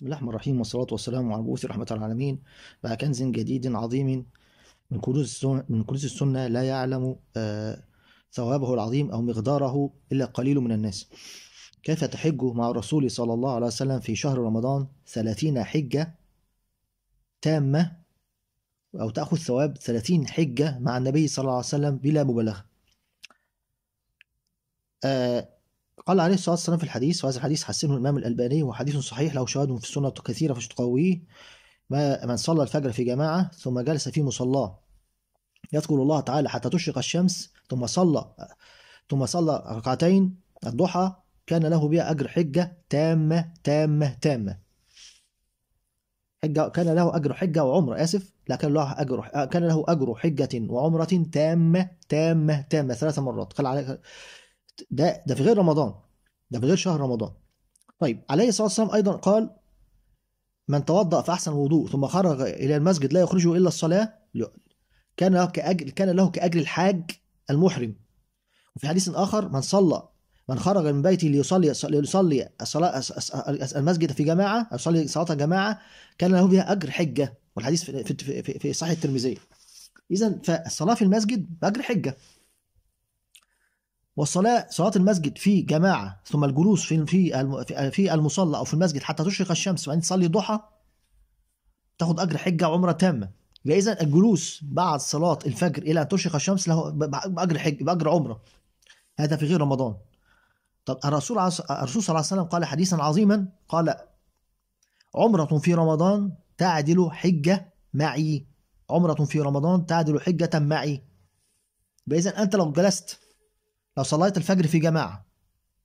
بسم الله الرحمن الرحيم والصلاة والسلام على مبعوث رحمة العالمين مع كنز جديد عظيم من كنوز من كنوز السنة لا يعلم آه، ثوابه العظيم أو مقداره إلا قليل من الناس كيف تحج مع الرسول صلى الله عليه وسلم في شهر رمضان ثلاثين حجة تامة أو تأخذ ثواب ثلاثين حجة مع النبي صلى الله عليه وسلم بلا مبالغة آه، قال عليه الصلاة والسلام في الحديث وهذا الحديث حسنه الإمام الألباني وحديث صحيح له شواهد في السنة كثيرة فش تقويه ما من صلى الفجر في جماعة ثم جلس في مصلاه يذكر الله تعالى حتى تشرق الشمس ثم صلى ثم صلى ركعتين الضحى كان له بها أجر حجة تامة تامة تامة حجة كان له أجر حجة وعمرة آسف لا كان له أجر كان له أجر حجة وعمرة تامة تامة تامة ثلاث مرات قال عليه ده ده في غير رمضان ده في غير شهر رمضان طيب عليه الصلاه والسلام ايضا قال من توضا فاحسن وضوء ثم خرج الى المسجد لا يخرجه الا الصلاه كان له كاجر كان له كاجر الحاج المحرم وفي حديث اخر من صلى من خرج من بيته ليصلي ليصلي الصلاة المسجد في جماعة يصلي صلاة جماعة كان له بها أجر حجة والحديث في في في, في صحيح الترمذي. إذا فالصلاة في المسجد أجر حجة. والصلاة صلاة المسجد في جماعة ثم الجلوس في في في المصلى أو في المسجد حتى تشرق الشمس وبعدين تصلي ضحى تاخد أجر حجة وعمرة تامة إذا الجلوس بعد صلاة الفجر إلى أن تشرق الشمس له بأجر حج بأجر عمرة هذا في غير رمضان طب الرسول الرسول صلى الله عليه وسلم قال حديثا عظيما قال عمرة في رمضان تعدل حجة معي عمرة في رمضان تعدل حجة معي إذا أنت لو جلست لو صليت الفجر في جماعة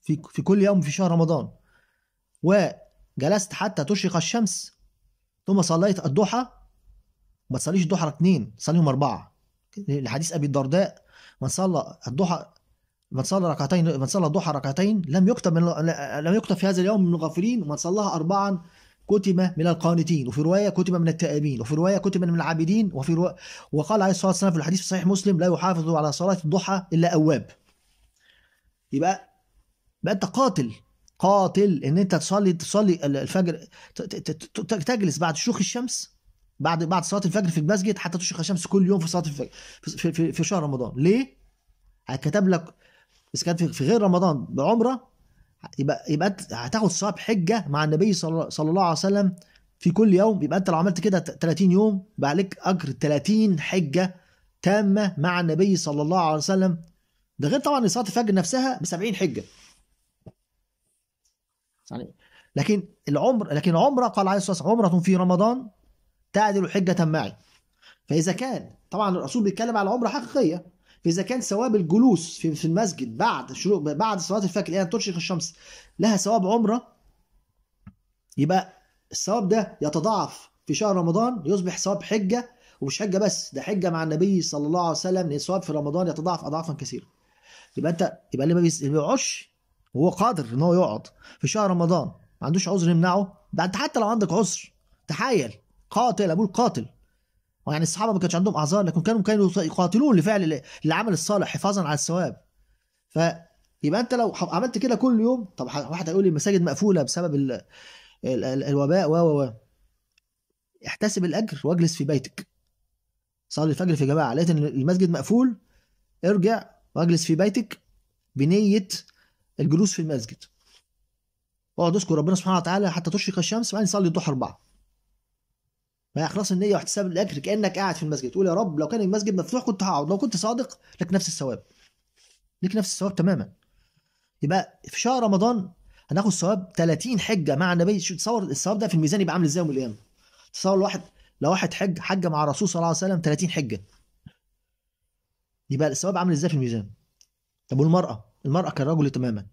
في في كل يوم في شهر رمضان وجلست حتى تشرق الشمس ثم صليت الضحى ما تصليش الضحى اثنين صليهم أربعة لحديث أبي الدرداء من صلى الضحى من صلى ركعتين من صلى الضحى ركعتين لم يكتب من لم يكتب في هذا اليوم من الغافلين ومن صلاها أربعا كتب من القانتين وفي روايه كتب من التائبين وفي روايه كتب من العابدين وفي رواية وقال عليه الصلاه والسلام في الحديث في صحيح مسلم لا يحافظ على صلاه الضحى الا اواب يبقى بقى انت قاتل قاتل ان انت تصلي تصلي الفجر تجلس بعد شروق الشمس بعد بعد صلاه الفجر في المسجد حتى تشرق الشمس كل يوم في صلاه الفجر في, في, في شهر رمضان ليه؟ هيتكتب لك اذا كان في غير رمضان بعمره يبقى يبقى هتاخد صلاه حجه مع النبي صلى الله عليه وسلم في كل يوم يبقى انت لو عملت كده 30 يوم يبقى عليك اجر 30 حجه تامه مع النبي صلى الله عليه وسلم ده غير طبعا صلاه الفجر نفسها ب 70 حجه يعني لكن العمر لكن عمره قال عليه الصلاه والسلام عمره في رمضان تعدل حجه معي فاذا كان طبعا الرسول بيتكلم على عمره حقيقيه فاذا كان ثواب الجلوس في, المسجد بعد شروق بعد صلاه الفجر يعني تشرق الشمس لها ثواب عمره يبقى الثواب ده يتضاعف في شهر رمضان يصبح ثواب حجه ومش حجه بس ده حجه مع النبي صلى الله عليه وسلم لان الثواب في رمضان يتضاعف اضعافا كثيره يبقى انت يبقى اللي ما بيقعدش وهو قادر ان هو يقعد في شهر رمضان ما عندوش عذر يمنعه ده انت حتى لو عندك عذر تحايل قاتل ابوه القاتل يعني الصحابه ما كانش عندهم اعذار لكن كانوا كانوا يقاتلون لفعل العمل الصالح حفاظا على الثواب ف يبقى انت لو عملت كده كل يوم طب واحد هيقول لي المساجد مقفوله بسبب ال... ال... ال... الوباء و و احتسب الاجر واجلس في بيتك صلي الفجر في جماعه لقيت ان المسجد مقفول ارجع واجلس في بيتك بنيه الجلوس في المسجد واقعد اذكر ربنا سبحانه وتعالى حتى تشرق الشمس بعدين صلي الضحى اربعه ما اخلاص النيه واحتساب الاجر كانك قاعد في المسجد تقول يا رب لو كان المسجد مفتوح كنت هقعد لو كنت صادق لك نفس الثواب لك نفس الثواب تماما يبقى في شهر رمضان هناخد ثواب 30 حجه مع النبي تصور الثواب ده في الميزان يبقى عامل ازاي يوم القيامه تصور الواحد لو واحد حج حج مع الرسول صلى الله عليه وسلم 30 حجه يبقى الثواب عامل ازاي في الميزان طب والمراه المراه كالرجل تماما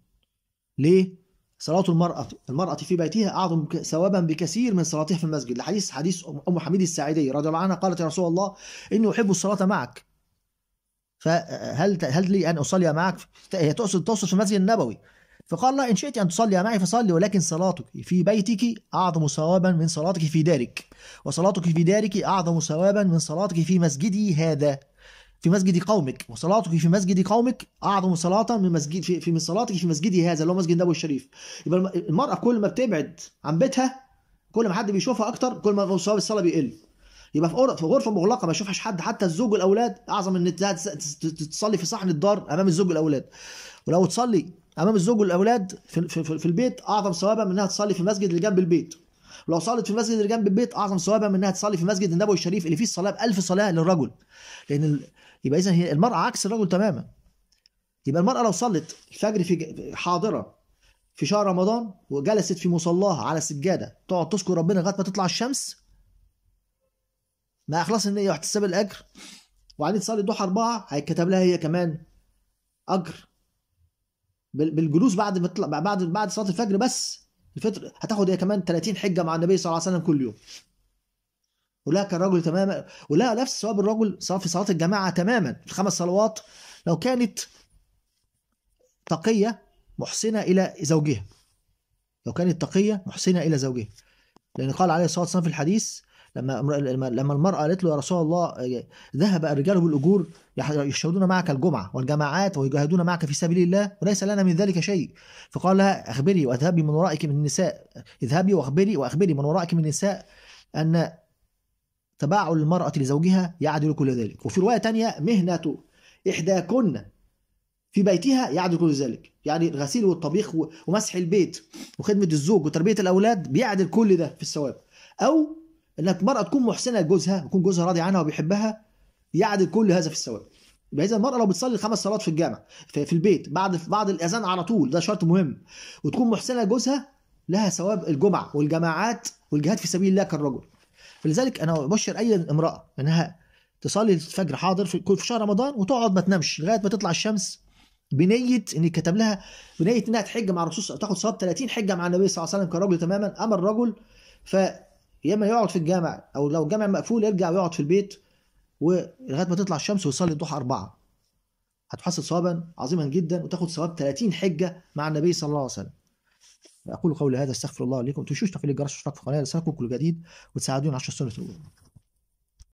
ليه صلاه المراه المراه في بيتها اعظم ثوابا بكثير من صلاتها في المسجد الحديث حديث ام حميد الساعديه رضي الله عنها قالت يا رسول الله اني احب الصلاه معك فهل هل لي ان اصلي معك هي تقصد تقصد في المسجد النبوي فقال لا إن شئت أن تصلي معي فصلي ولكن صلاتك في بيتك أعظم ثوابا من صلاتك في دارك وصلاتك في دارك أعظم ثوابا من صلاتك في مسجدي هذا في مسجد قومك وصلاتك في مسجد قومك اعظم صلاه من مسجد في, من صلاتك في مسجدي هذا اللي هو مسجد النبوي الشريف يبقى المراه كل ما بتبعد عن بيتها كل ما حد بيشوفها اكتر كل ما ثواب الصلاه بيقل يبقى في في غرفه مغلقه ما يشوفهاش حد حتى الزوج والاولاد اعظم ان تصلي في صحن الدار امام الزوج والاولاد ولو تصلي امام الزوج والاولاد في, في, في, في البيت اعظم ثوابا من انها تصلي في المسجد اللي جنب البيت ولو صلت في المسجد اللي جنب البيت اعظم ثوابا من انها تصلي في مسجد النبوي الشريف اللي فيه الصلاه ب 1000 صلاه للرجل لان يبقى اذا المراه عكس الرجل تماما يبقى المراه لو صلت الفجر في حاضره في شهر رمضان وجلست في مصلاها على السجاده تقعد تذكر ربنا لغايه ما تطلع الشمس مع اخلاص النيه واحتساب الاجر وبعدين تصلي الضحى اربعه هيتكتب لها هي كمان اجر بالجلوس بعد ما تطلع بعد بعد صلاه الفجر بس الفطر هتاخد هي كمان 30 حجه مع النبي صلى الله عليه وسلم كل يوم ولا كان رجل تماما ولا نفس ثواب الرجل سواء في صلاه الجماعه تماما في الخمس صلوات لو كانت تقيه محسنه الى زوجها لو كانت تقيه محسنه الى زوجها لان قال عليه الصلاه والسلام في الحديث لما لما المراه قالت له يا رسول الله ذهب الرجال بالاجور يشهدون معك الجمعه والجماعات ويجاهدون معك في سبيل الله وليس لنا من ذلك شيء فقال لها اخبري واذهبي من ورائك من النساء اذهبي واخبري واخبري من ورائك من النساء ان تباعل المرأة لزوجها يعدل كل ذلك وفي رواية تانية مهنة إحداكن في بيتها يعدل كل ذلك يعني الغسيل والطبيخ ومسح البيت وخدمة الزوج وتربية الأولاد بيعدل كل ده في الثواب أو إنك المرأة تكون محسنة لجوزها يكون جوزها راضي عنها وبيحبها يعدل كل هذا في الثواب يبقى اذا المراه لو بتصلي خمس صلوات في الجامع في, في البيت بعد بعد الاذان على طول ده شرط مهم وتكون محسنه لجوزها لها ثواب الجمعه والجماعات والجهاد في سبيل الله كالرجل فلذلك انا ابشر اي امراه انها تصلي الفجر حاضر في شهر رمضان وتقعد ما تنامش لغايه ما تطلع الشمس بنيه ان كتب لها بنيه انها تحج مع الرسول تاخد صلاه 30 حجه مع النبي صلى الله عليه وسلم كرجل تماما اما الرجل ف يا اما يقعد في الجامع او لو الجامع مقفول يرجع ويقعد في البيت ولغايه ما تطلع الشمس ويصلي الضحى اربعه هتحصل ثوابا عظيما جدا وتاخد ثواب 30 حجه مع النبي صلى الله عليه وسلم أقول قولي هذا أستغفر الله لكم تشوش في الجرس واشترك في القناة لسنكون كل جديد وتساعدوني على السنة الأولى